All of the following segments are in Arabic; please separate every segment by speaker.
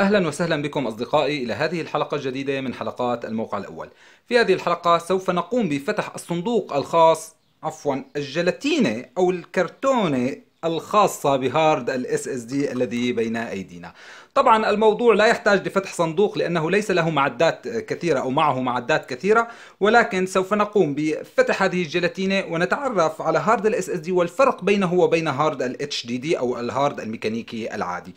Speaker 1: اهلا وسهلا بكم اصدقائي الى هذه الحلقه الجديده من حلقات الموقع الاول. في هذه الحلقه سوف نقوم بفتح الصندوق الخاص عفوا الجلاتينه او الكرتونه الخاصة بهارد الاس اس دي الذي بين ايدينا. طبعا الموضوع لا يحتاج لفتح صندوق لانه ليس له معدات كثيرة او معه معدات كثيرة ولكن سوف نقوم بفتح هذه الجيلاتينة ونتعرف على هارد الاس اس دي والفرق بينه وبين هارد الاتش دي دي او الهارد الميكانيكي العادي.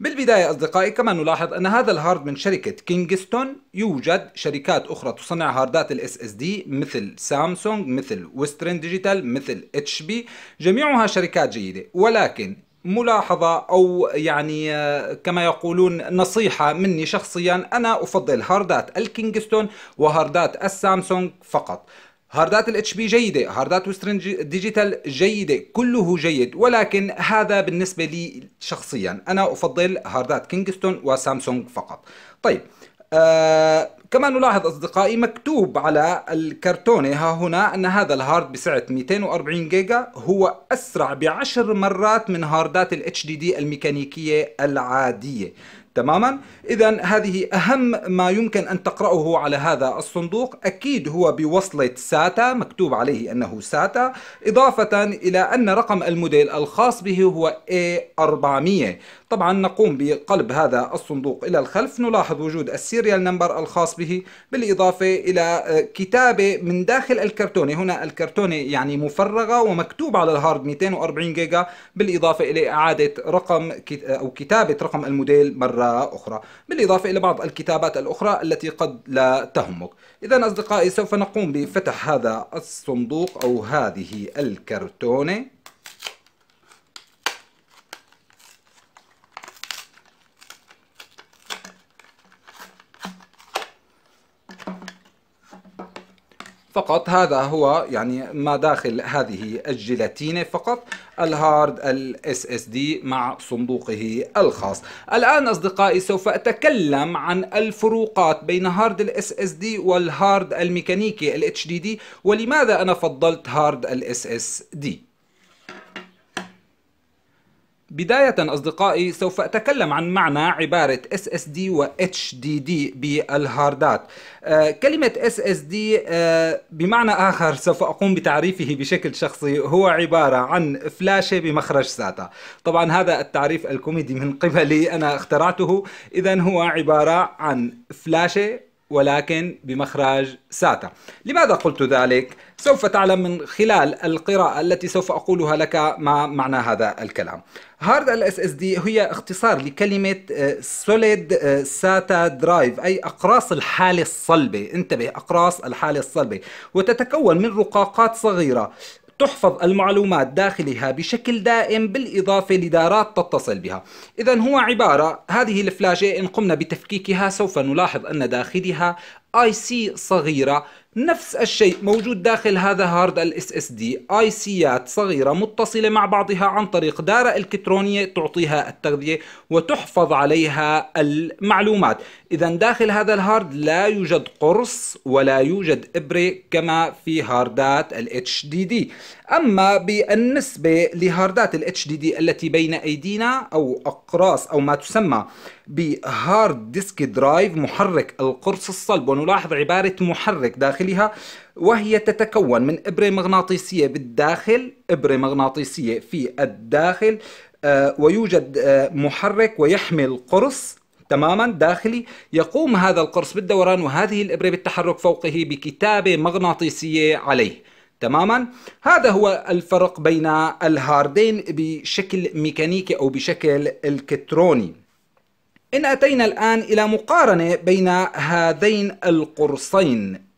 Speaker 1: بالبداية أصدقائي كما نلاحظ أن هذا الهارد من شركة كينغستون يوجد شركات أخرى تصنع هاردات الاس اس دي مثل سامسونج مثل وسترن ديجيتال مثل اتش بي جميعها شركات جيدة ولكن ملاحظة أو يعني آه، كما يقولون نصيحة مني شخصيا أنا أفضل هاردات الكينغستون وهاردات السامسونج فقط هاردات الاتش بي جيدة هاردات وسترن ديجيتال جيدة كله جيد ولكن هذا بالنسبة لي شخصيا أنا أفضل هاردات كينغستون وسامسونج فقط طيب آه كما نلاحظ أصدقائي مكتوب على الكرتونة ها هنا أن هذا الهارد بسعة 240 جيجا هو أسرع بعشر مرات من هاردات الاتش دي دي الميكانيكية العادية تماما اذا هذه اهم ما يمكن ان تقراه على هذا الصندوق اكيد هو بوصله ساتا مكتوب عليه انه ساتا اضافه الى ان رقم الموديل الخاص به هو A400 طبعا نقوم بقلب هذا الصندوق إلى الخلف نلاحظ وجود السيريال نمبر الخاص به بالإضافة إلى آه، كتابة من داخل الكرتونة هنا الكرتونة يعني مفرغة ومكتوب على الهارد 240 جيجا بالإضافة إلى إعادة رقم أو كتابة رقم الموديل مرة أخرى بالإضافة إلى بعض الكتابات الأخرى التي قد لا تهمك إذا أصدقائي سوف نقوم بفتح هذا الصندوق أو هذه الكرتونة فقط هذا هو يعني ما داخل هذه الجيلاتينة فقط الهارد الاس اس دي مع صندوقه الخاص الآن أصدقائي سوف أتكلم عن الفروقات بين هارد الاس اس دي والهارد الميكانيكي الاتش دي دي ولماذا أنا فضلت هارد الاس اس دي بداية أصدقائي سوف أتكلم عن معنى عبارة SSD و HDD بالهاردات آه، كلمة SSD آه، بمعنى آخر سوف أقوم بتعريفه بشكل شخصي هو عبارة عن فلاشة بمخرج ساتا طبعا هذا التعريف الكوميدي من قبلي أنا اخترعته إذا هو عبارة عن فلاشة ولكن بمخرج ساتا لماذا قلت ذلك؟ سوف تعلم من خلال القراءة التي سوف أقولها لك ما معنى هذا الكلام هارد ال اس اس دي هي اختصار لكلمة سوليد آه، آه، ساتا درايف أي أقراص الحالة الصلبة انتبه أقراص الحالة الصلبة وتتكون من رقاقات صغيرة تحفظ المعلومات داخلها بشكل دائم بالإضافة لدارات تتصل بها إذا هو عبارة هذه الفلاجة إن قمنا بتفكيكها سوف نلاحظ أن داخلها IC صغيرة نفس الشيء موجود داخل هذا هارد الاس اس دي اي سيات صغيرة متصلة مع بعضها عن طريق دارة الكترونية تعطيها التغذية وتحفظ عليها المعلومات اذا داخل هذا الهارد لا يوجد قرص ولا يوجد ابرة كما في هاردات الاتش دي دي اما بالنسبة لهاردات الاتش دي دي التي بين ايدينا او اقراص او ما تسمى بهارد ديسك درايف محرك القرص الصلب ونلاحظ عبارة محرك داخلها وهي تتكون من إبرة مغناطيسية بالداخل إبرة مغناطيسية في الداخل آه، ويوجد آه، محرك ويحمل قرص تماما داخلي يقوم هذا القرص بالدوران وهذه الإبرة بالتحرك فوقه بكتابة مغناطيسية عليه تماما هذا هو الفرق بين الهاردين بشكل ميكانيكي أو بشكل إلكتروني إن أتينا الآن إلى مقارنة بين هذين القرصين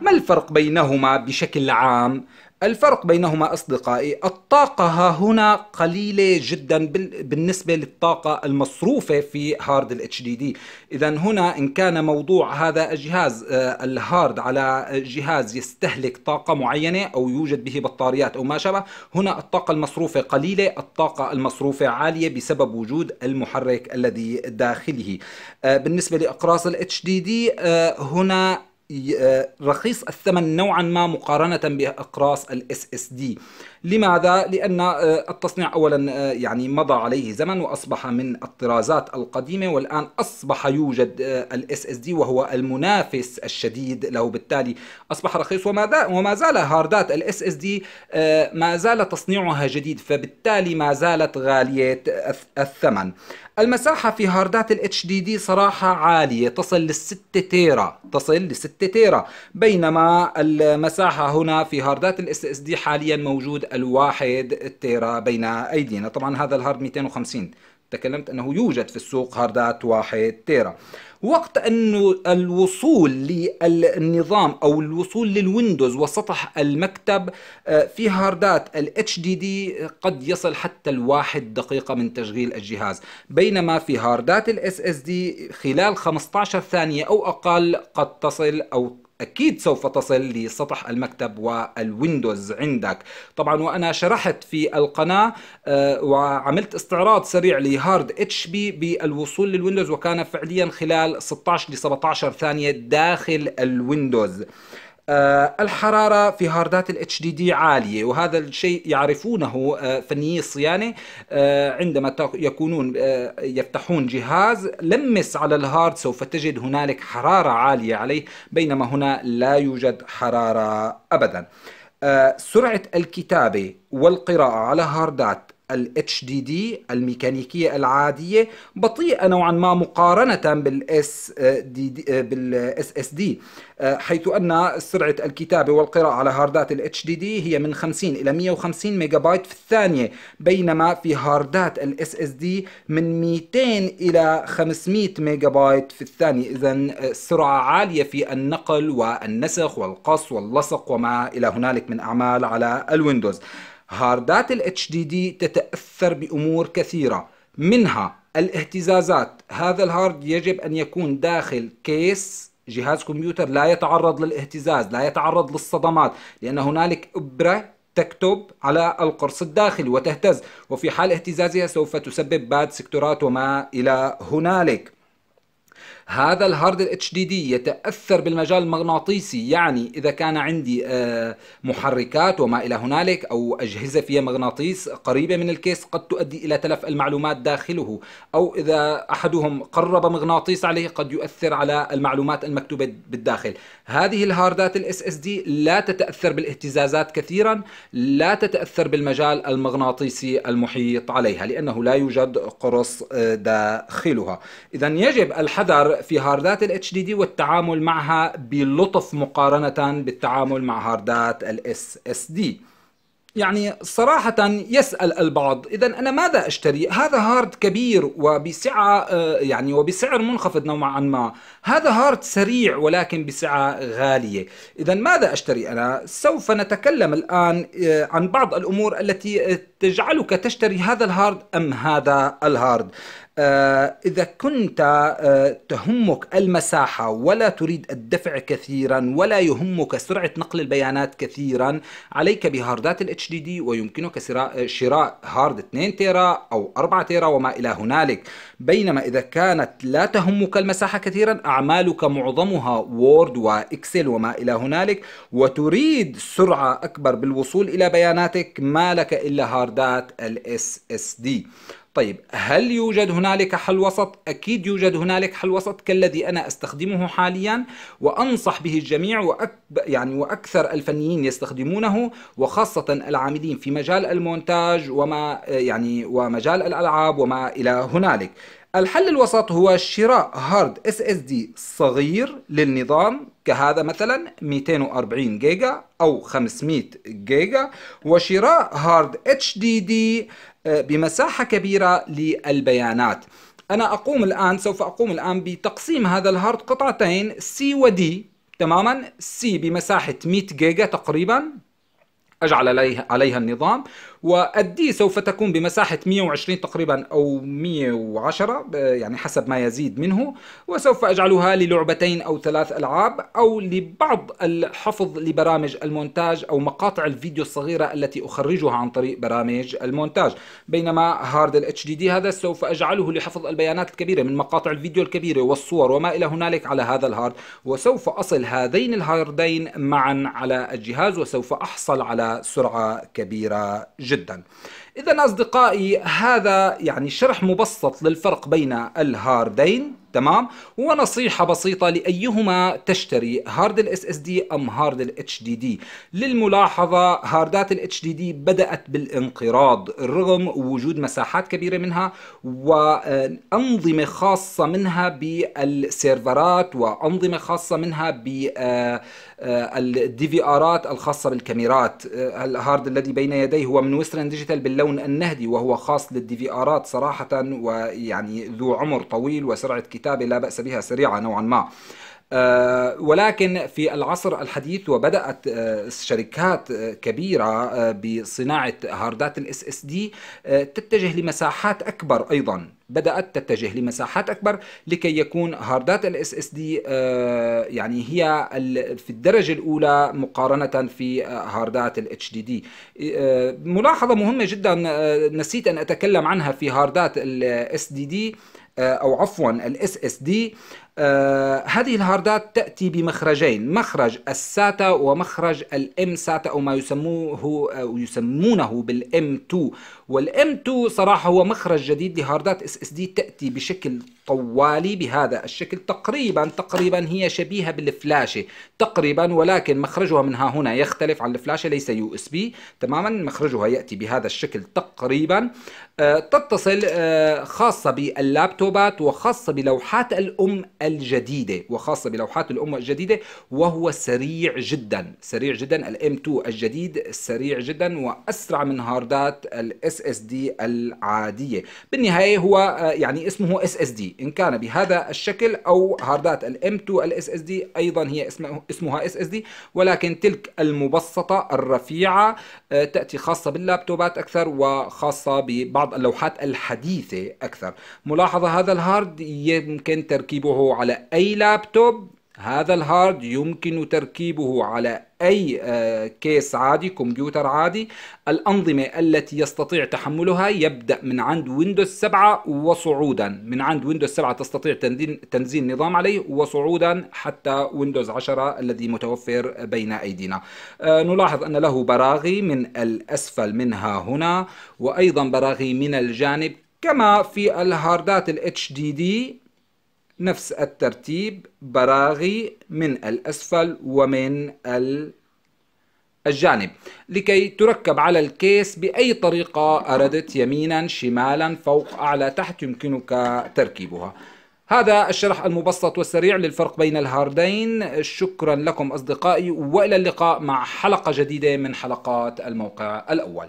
Speaker 1: ما الفرق بينهما بشكل عام؟ الفرق بينهما أصدقائي الطاقة ها هنا قليلة جدا بالنسبة للطاقة المصروفة في هارد ال HDD إذا هنا إن كان موضوع هذا الجهاز آه، الهارد على جهاز يستهلك طاقة معينة أو يوجد به بطاريات أو ما شابه هنا الطاقة المصروفة قليلة الطاقة المصروفة عالية بسبب وجود المحرك الذي داخله آه، بالنسبة لأقراص ال HDD آه، هنا آه، رخيص الثمن نوعا ما مقارنة بأقراص الاس اس دي لماذا؟ لأن آه، التصنيع أولا آه، يعني مضى عليه زمن وأصبح من الطرازات القديمة والآن أصبح يوجد الاس اس دي وهو المنافس الشديد له بالتالي أصبح رخيص وما, وما زال هاردات الاس اس دي ما زال تصنيعها جديد فبالتالي ما زالت غالية الثمن المساحة في هاردات ال HDD صراحة عالية تصل للستة تيرا تصل لستة تيرا بينما المساحة هنا في هاردات ال SSD حاليا موجود الواحد تيرا بين أيدينا طبعا هذا الهارد 250 تكلمت أنه يوجد في السوق هاردات واحد تيرا وقت أنه الوصول للنظام أو الوصول للويندوز وسطح المكتب آه، في هاردات الاتش دي دي قد يصل حتى الواحد دقيقة من تشغيل الجهاز بينما في هاردات الاس اس دي خلال 15 ثانية أو أقل قد تصل أو أكيد سوف تصل لسطح المكتب والويندوز عندك طبعا وأنا شرحت في القناة آه، وعملت استعراض سريع لهارد اتش بي بالوصول للويندوز وكان فعليا خلال 16 ل 17 ثانية داخل الويندوز آه، الحرارة في هاردات الاتش دي دي عالية وهذا الشيء يعرفونه آه، فنيي يعني، الصيانة عندما يكونون آه، يفتحون جهاز لمس على الهارد سوف تجد هنالك حرارة عالية عليه بينما هنا لا يوجد حرارة أبدا سرعة الكتابة والقراءة على هاردات ال HDD الميكانيكية العادية بطيئة نوعا ما مقارنة بال SSD حيث أن سرعة الكتابة والقراءة على هاردات ال HDD هي من 50 إلى 150 ميجا بايت في الثانية بينما في هاردات ال SSD من 200 إلى 500 ميجا بايت في الثانية إذا سرعة عالية في النقل والنسخ والقص واللصق وما إلى هنالك من أعمال على الويندوز هاردات اتش دي دي تتأثر بأمور كثيرة منها الاهتزازات هذا الهارد يجب أن يكون داخل كيس جهاز كمبيوتر لا يتعرض للاهتزاز لا يتعرض للصدمات لأن هنالك إبرة تكتب على القرص الداخلي وتهتز وفي حال اهتزازها سوف تسبب باد سكتورات وما إلى هنالك هذا الهارد اتش دي دي يتاثر بالمجال المغناطيسي يعني اذا كان عندي آه، محركات وما الى هنالك او اجهزه فيها مغناطيس قريبه من الكيس قد تؤدي الى تلف المعلومات داخله او اذا احدهم قرب مغناطيس عليه قد يؤثر على المعلومات المكتوبه بالداخل هذه الهاردات الاس اس دي لا تتاثر بالاهتزازات كثيرا لا تتاثر بالمجال المغناطيسي المحيط عليها لانه لا يوجد قرص آه، داخلها اذا يجب الحذر في هاردات الاتش دي دي والتعامل معها بلطف مقارنة بالتعامل مع هاردات الاس اس دي يعني صراحة يسأل البعض إذا أنا ماذا أشتري؟ هذا هارد كبير وبسعة آه، يعني وبسعر منخفض نوعا ما هذا هارد سريع ولكن بسعة غالية إذا ماذا أشتري أنا؟ سوف نتكلم الآن آه، عن بعض الأمور التي تجعلك تشتري هذا الهارد أم هذا الهارد آه، إذا كنت آه، تهمك المساحة ولا تريد الدفع كثيرا ولا يهمك سرعة نقل البيانات كثيرا عليك بهاردات دي HDD ويمكنك شراء هارد 2 تيرا أو 4 تيرا وما إلى هنالك بينما إذا كانت لا تهمك المساحة كثيرا أعمالك معظمها وورد وإكسل وما إلى هنالك وتريد سرعة أكبر بالوصول إلى بياناتك ما لك إلا هارد الاس اس دي طيب هل يوجد هنالك حل وسط؟ أكيد يوجد هنالك حل وسط كالذي أنا أستخدمه حاليا وأنصح به الجميع وأكب... يعني وأكثر الفنيين يستخدمونه وخاصة العاملين في مجال المونتاج وما يعني ومجال الألعاب وما إلى هنالك الحل الوسط هو شراء هارد اس اس دي صغير للنظام كهذا مثلا 240 جيجا او 500 جيجا وشراء هارد اتش دي دي بمساحة كبيرة للبيانات انا اقوم الان سوف اقوم الان بتقسيم هذا الهارد قطعتين سي ودي تماما سي بمساحة 100 جيجا تقريبا اجعل عليها النظام والدي سوف تكون بمساحة 120 تقريبا أو 110 آه، يعني حسب ما يزيد منه وسوف أجعلها للعبتين أو ثلاث ألعاب أو لبعض الحفظ لبرامج المونتاج أو مقاطع الفيديو الصغيرة التي أخرجها عن طريق برامج المونتاج بينما هارد ال HDD هذا سوف أجعله لحفظ البيانات الكبيرة من مقاطع الفيديو الكبيرة والصور وما إلى هنالك على هذا الهارد وسوف أصل هذين الهاردين معا على الجهاز وسوف أحصل على سرعة كبيرة جدا جدا إذا أصدقائي هذا يعني شرح مبسط للفرق بين الهاردين تمام ونصيحة بسيطة لأيهما تشتري هارد الاس اس دي أم هارد الاتش دي دي للملاحظة هاردات الاتش دي دي بدأت بالانقراض رغم وجود مساحات كبيرة منها وأنظمة آه، خاصة منها بالسيرفرات وأنظمة خاصة منها بالدي آه، آه، في ارات الخاصة بالكاميرات الهارد الذي بين يديه هو من ويسترن ديجيتال باللون النهدي وهو خاص للدي في ارات صراحة ويعني ذو عمر طويل وسرعة كتابة الكتابة لا بأس بها سريعة نوعا ما آه، ولكن في العصر الحديث وبدات آه، شركات آه، كبيره بصناعه هاردات الاس اس دي تتجه لمساحات اكبر ايضا بدأت تتجه لمساحات أكبر لكي يكون هاردات الاس اس آه، دي يعني هي في الدرجة الأولى مقارنة في آه، هاردات الاتش آه، دي دي ملاحظة مهمة جدا نسيت أن أتكلم عنها في هاردات الاس دي دي او عفوا الاس اس دي هذه الهاردات تاتي بمخرجين مخرج الساتا ومخرج الام ساتا او ما يسموه او يسمونه بالام 2 والام 2 صراحه هو مخرج جديد لهاردات اس اس دي تاتي بشكل طوالي بهذا الشكل تقريبا تقريبا هي شبيهه بالفلاشه تقريبا ولكن مخرجها من ها هنا يختلف عن الفلاشه ليس يو اس بي تماما مخرجها ياتي بهذا الشكل تقريبا آه، تتصل آه، خاصه باللابتوبات وخاصه بلوحات الام الجديده وخاصه بلوحات الام الجديده وهو سريع جدا سريع جدا الام 2 الجديد سريع جدا واسرع من هاردات الاس الاس اس دي العاديه بالنهايه هو آه، يعني اسمه اس اس دي ان كان بهذا الشكل او هاردات الام 2 الاس اس دي ايضا هي اسمها اس اس دي ولكن تلك المبسطه الرفيعه آه، تاتي خاصه باللابتوبات اكثر وخاصه ببعض اللوحات الحديثه اكثر ملاحظه هذا الهارد يمكن تركيبه على اي لابتوب هذا الهارد يمكن تركيبه على أي آه، كيس عادي كمبيوتر عادي الأنظمة التي يستطيع تحملها يبدأ من عند ويندوز 7 وصعودا من عند ويندوز 7 تستطيع تنزيل نظام عليه وصعودا حتى ويندوز 10 الذي متوفر بين أيدينا آه، نلاحظ أن له براغي من الأسفل منها هنا وأيضا براغي من الجانب كما في الهاردات الـ HDD نفس الترتيب براغي من الأسفل ومن الجانب لكي تركب على الكيس بأي طريقة أردت يمينا شمالا فوق أعلى تحت يمكنك تركيبها هذا الشرح المبسط والسريع للفرق بين الهاردين شكرا لكم أصدقائي وإلى اللقاء مع حلقة جديدة من حلقات الموقع الأول